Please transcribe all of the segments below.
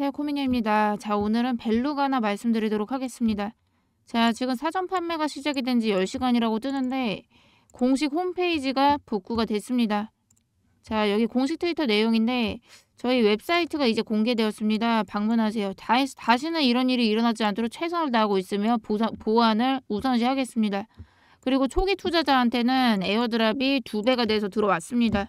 안녕하세요 코미녀입니다. 자 오늘은 벨루가 하나 말씀드리도록 하겠습니다. 자 지금 사전 판매가 시작이 된지 10시간이라고 뜨는데 공식 홈페이지가 복구가 됐습니다. 자 여기 공식 트위터 내용인데 저희 웹사이트가 이제 공개되었습니다. 방문하세요. 다시, 는 이런 일이 일어나지 않도록 최선을 다하고 있으며 보상, 보안을 우선시하겠습니다. 그리고 초기 투자자한테는 에어드랍이 2배가 돼서 들어왔습니다.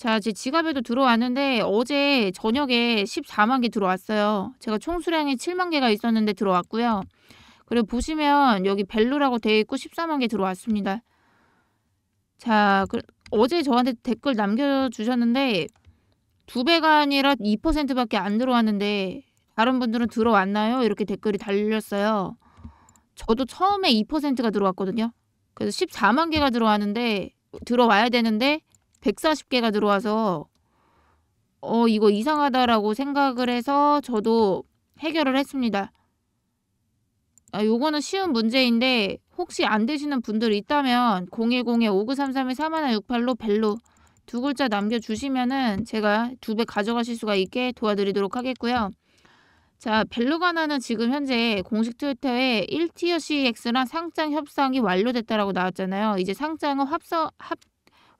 자, 제 지갑에도 들어왔는데 어제 저녁에 14만 개 들어왔어요. 제가 총 수량이 7만 개가 있었는데 들어왔고요. 그리고 보시면 여기 벨루라고 되어 있고 14만 개 들어왔습니다. 자, 그, 어제 저한테 댓글 남겨주셨는데 두 배가 아니라 2%밖에 안 들어왔는데 다른 분들은 들어왔나요? 이렇게 댓글이 달렸어요. 저도 처음에 2%가 들어왔거든요. 그래서 14만 개가 들어왔는데 들어와야 되는데 140개가 들어와서 어, 이거 이상하다라고 생각을 해서 저도 해결을 했습니다. 아, 요거는 쉬운 문제인데 혹시 안 되시는 분들 있다면 010-5933-4168로 벨로 두 글자 남겨주시면은 제가 두 배 가져가실 수가 있게 도와드리도록 하겠고요. 자, 벨로가나는 지금 현재 공식 트위터에 1티어 CX랑 상장 협상이 완료됐다라고 나왔잖아요. 이제 상장은 합성 합,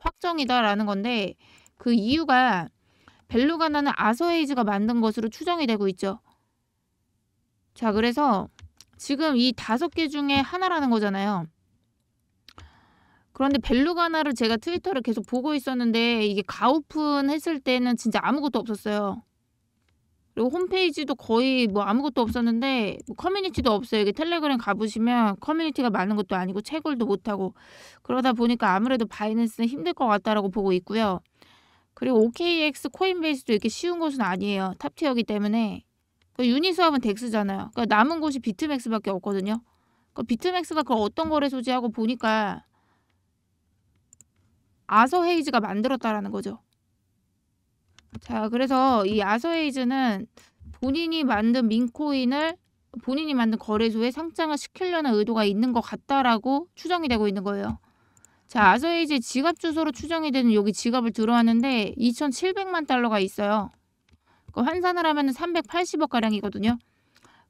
확정이다라는 건데 그 이유가 벨루가나는 아서에이즈가 만든 것으로 추정이 되고 있죠. 자, 그래서 지금 이 다섯 개 중에 하나라는 거잖아요. 그런데 벨루가나를 제가 트위터를 계속 보고 있었는데 이게 가오픈 했을 때는 진짜 아무것도 없었어요. 그리고 홈페이지도 거의 뭐 아무것도 없었는데 뭐 커뮤니티도 없어요. 여기 텔레그램 가보시면 커뮤니티가 많은 것도 아니고 채굴도 못하고 그러다 보니까 아무래도 바이낸스는 힘들 것 같다라고 보고 있고요. 그리고 OKX 코인베이스도 이렇게 쉬운 곳은 아니에요. 탑티어기 때문에 그 그러니까 유니스왑은 덱스잖아요. 그러니까 남은 곳이 비트맥스밖에 없거든요. 그 비트맥스가 그 어떤 거래소지하고 보니까 아서 헤이즈가 만들었다라는 거죠. 자, 그래서 이 아서에이즈는 본인이 만든 민코인을 본인이 만든 거래소에 상장을 시키려는 의도가 있는 것 같다라고 추정이 되고 있는 거예요. 자, 아서에이즈 지갑 주소로 추정이 되는 여기 지갑을 들어왔는데 2,700만 달러가 있어요. 그 환산을 하면 은 380억가량이거든요.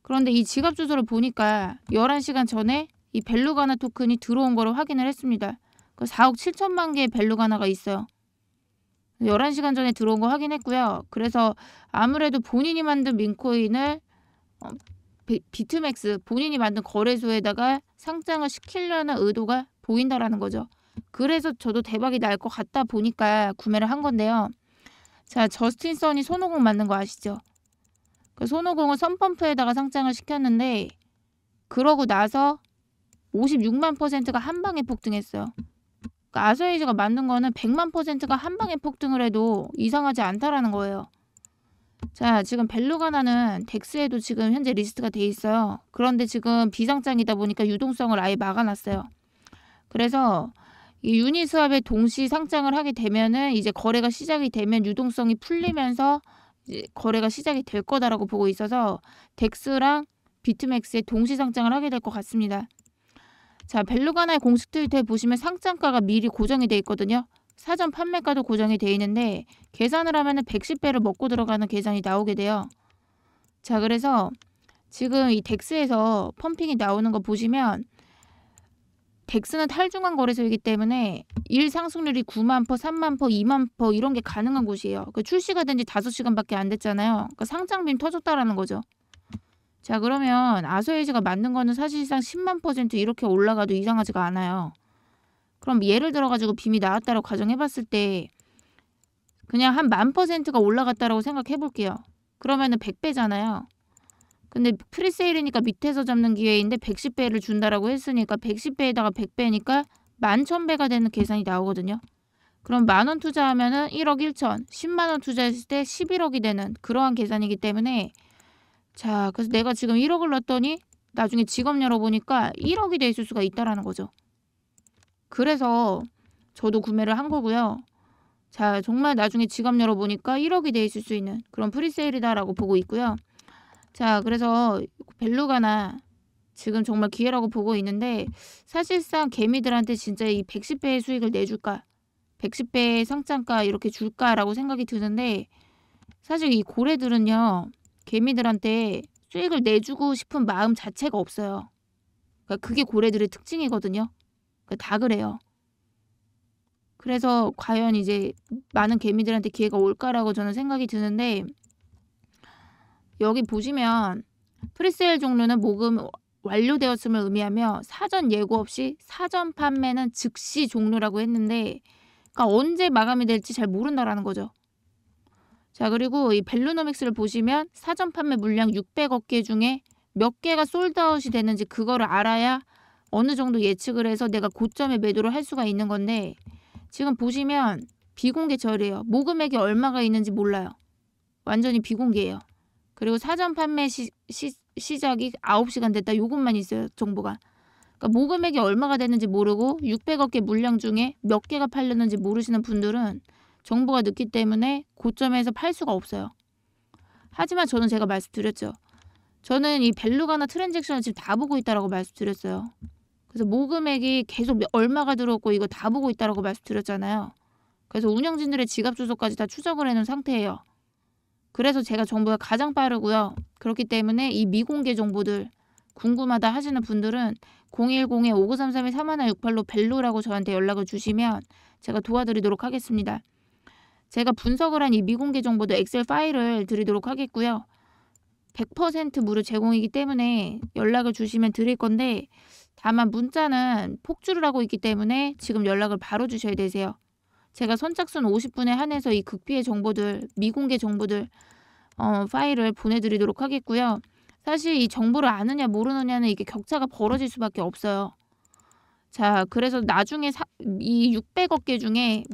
그런데 이 지갑 주소를 보니까 11시간 전에 이 벨루가나 토큰이 들어온 거를 확인을 했습니다. 그 4억 7천만 개의 벨루가나가 있어요. 열한 시간 전에 들어온 거 확인했고요. 그래서 아무래도 본인이 만든 민코인을 어, 비, 트맥스 본인이 만든 거래소에다가 상장을 시키려는 의도가 보인다라는 거죠. 그래서 저도 대박이 날 것 같다 보니까 구매를 한 건데요. 자, 저스틴 선이 손오공 맞는 거 아시죠? 그손오공은 선펌프에다가 상장을 시켰는데 그러고 나서 56만 퍼센트가 한 방에 폭등했어요. 그러니까 아스웨이즈가 만든 거는 100만 퍼센트가 한 방에 폭등을 해도 이상하지 않다라는 거예요. 자, 지금 벨루가 나는 덱스에도 지금 현재 리스트가 돼 있어요. 그런데 지금 비상장이다 보니까 유동성을 아예 막아놨어요. 그래서 이 유니스왑에 동시 상장을 하게 되면은 이제 거래가 시작이 되면 유동성이 풀리면서 이제 거래가 시작이 될 거다라고 보고 있어서 덱스랑 비트맥스에 동시 상장을 하게 될 것 같습니다. 자, 벨루가나의 공식 트위터에 보시면 상장가가 미리 고정이 돼 있거든요. 사전 판매가도 고정이 돼 있는데 계산을 하면 은 110배를 먹고 들어가는 계산이 나오게 돼요. 자, 그래서 지금 이 덱스에서 펌핑이 나오는 거 보시면 덱스는 탈중앙 거래소이기 때문에 일 상승률이 9만 퍼, 3만 퍼, 2만 퍼 이런 게 가능한 곳이에요. 그 출시가 된 지 5시간밖에 안 됐잖아요. 그까 그러니까 상장빔 터졌다라는 거죠. 자 그러면 아소에이즈가 맞는 거는 사실상 10만 퍼센트 이렇게 올라가도 이상하지가 않아요. 그럼 예를 들어가지고 빔이 나왔다고 가정해봤을 때 그냥 한 만 퍼센트가 올라갔다라고 생각해볼게요. 그러면은 100배잖아요. 근데 프리세일이니까 밑에서 잡는 기회인데 110배를 준다라고 했으니까 110배에다가 100배니까 11,000배가 되는 계산이 나오거든요. 그럼 만 원 투자하면은 1억 1천, 10만 원 투자했을 때 11억이 되는 그러한 계산이기 때문에 자, 그래서 내가 지금 1억을 넣었더니 나중에 직업 열어보니까 1억이 돼 있을 수가 있다라는 거죠. 그래서 저도 구매를 한 거고요. 자, 정말 나중에 지갑 열어보니까 1억이 돼 있을 수 있는 그런 프리세일이다라고 보고 있고요. 자, 그래서 벨루가나 지금 정말 기회라고 보고 있는데 사실상 개미들한테 진짜 이 110배의 수익을 내줄까? 110배의 상장가 이렇게 줄까라고 생각이 드는데 사실 이 고래들은요. 개미들한테 수익을 내주고 싶은 마음 자체가 없어요. 그러니까 그게 고래들의 특징이거든요. 그러니까 다 그래요. 그래서 과연 이제 많은 개미들한테 기회가 올까라고 저는 생각이 드는데 여기 보시면 프리세일 종류는 모금 완료되었음을 의미하며 사전 예고 없이 사전 판매는 즉시 종료라고 했는데 그러니까 언제 마감이 될지 잘 모른다라는 거죠. 자 그리고 이 벨루노믹스를 보시면 사전 판매 물량 600억 개 중에 몇 개가 솔드아웃이 되는지 그거를 알아야 어느 정도 예측을 해서 내가 고점에 매도를 할 수가 있는 건데 지금 보시면 비공개 절이에요. 모금액이 얼마가 있는지 몰라요. 완전히 비공개예요. 그리고 사전 판매 시, 시, 시작이 9시간 됐다. 요것만 있어요. 정보가. 그러니까 모금액이 얼마가 되는지 모르고 600억 개 물량 중에 몇 개가 팔렸는지 모르시는 분들은 정보가 늦기 때문에 고점에서 팔 수가 없어요. 하지만 저는 제가 말씀드렸죠. 저는 이벨루가나 트랜잭션을 지금 다 보고 있다라고 말씀드렸어요. 그래서 모금액이 계속 얼마가 들어왔고 이거 다 보고 있다라고 말씀드렸잖아요. 그래서 운영진들의 지갑 주소까지 다 추적을 해놓은 상태예요. 그래서 제가 정보가 가장 빠르고요. 그렇기 때문에 이 미공개 정보들 궁금하다 하시는 분들은 010-5933-3168로 벨루라고 저한테 연락을 주시면 제가 도와드리도록 하겠습니다. 제가 분석을 한 이 미공개 정보도 엑셀 파일을 드리도록 하겠고요. 100% 무료 제공이기 때문에 연락을 주시면 드릴 건데 다만 문자는 폭주를 하고 있기 때문에 지금 연락을 바로 주셔야 되세요. 제가 선착순 50분에 한해서 이 극비의 정보들, 미공개 정보들 어, 파일을 보내드리도록 하겠고요. 사실 이 정보를 아느냐 모르느냐는 이게 격차가 벌어질 수밖에 없어요. 자, 그래서 나중에 사, 이 600억 개 중에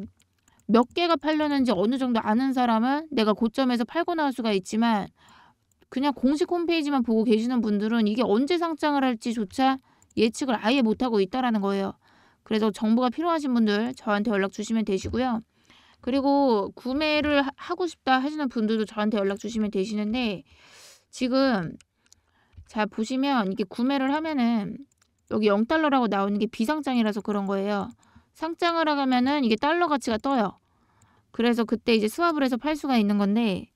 몇 개가 팔렸는지 어느 정도 아는 사람은 내가 고점에서 팔고 나올 수가 있지만 그냥 공식 홈페이지만 보고 계시는 분들은 이게 언제 상장을 할지조차 예측을 아예 못하고 있다라는 거예요. 그래서 정보가 필요하신 분들 저한테 연락 주시면 되시고요. 그리고 구매를 하고 싶다 하시는 분들도 저한테 연락 주시면 되시는데 지금 자 보시면 이게 구매를 하면은 여기 0달러라고 나오는 게 비상장이라서 그런 거예요. 상장을 하면은 이게 달러 가치가 떠요. 그래서 그때 이제 수왑을 해서 팔 수가 있는 건데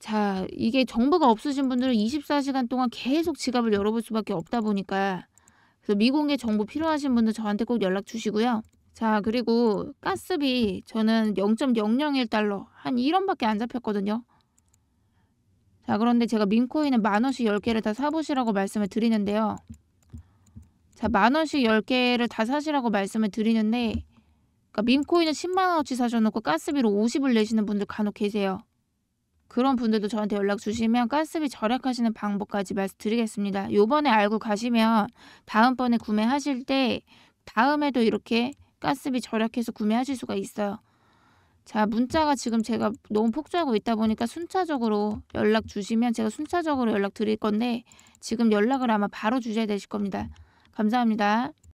자 이게 정보가 없으신 분들은 24시간 동안 계속 지갑을 열어볼 수밖에 없다 보니까 그래서 미공개 정보 필요하신 분들 저한테 꼭 연락 주시고요. 자 그리고 가스비 저는 0.001달러 한 1원밖에 안 잡혔거든요. 자 그런데 제가 민코인은 만원씩 10개를 다 사보시라고 말씀을 드리는데요. 자, 만 원씩 10개를 다 사시라고 말씀을 드리는데 그러니까 민코인은 10만 원어치 사셔놓고 가스비로 50을 내시는 분들 간혹 계세요. 그런 분들도 저한테 연락 주시면 가스비 절약하시는 방법까지 말씀드리겠습니다. 요번에 알고 가시면 다음번에 구매하실 때 다음에도 이렇게 가스비 절약해서 구매하실 수가 있어요. 자 문자가 지금 제가 너무 폭주하고 있다 보니까 순차적으로 연락 주시면 제가 순차적으로 연락 드릴 건데 지금 연락을 아마 바로 주셔야 되실 겁니다. 감사합니다.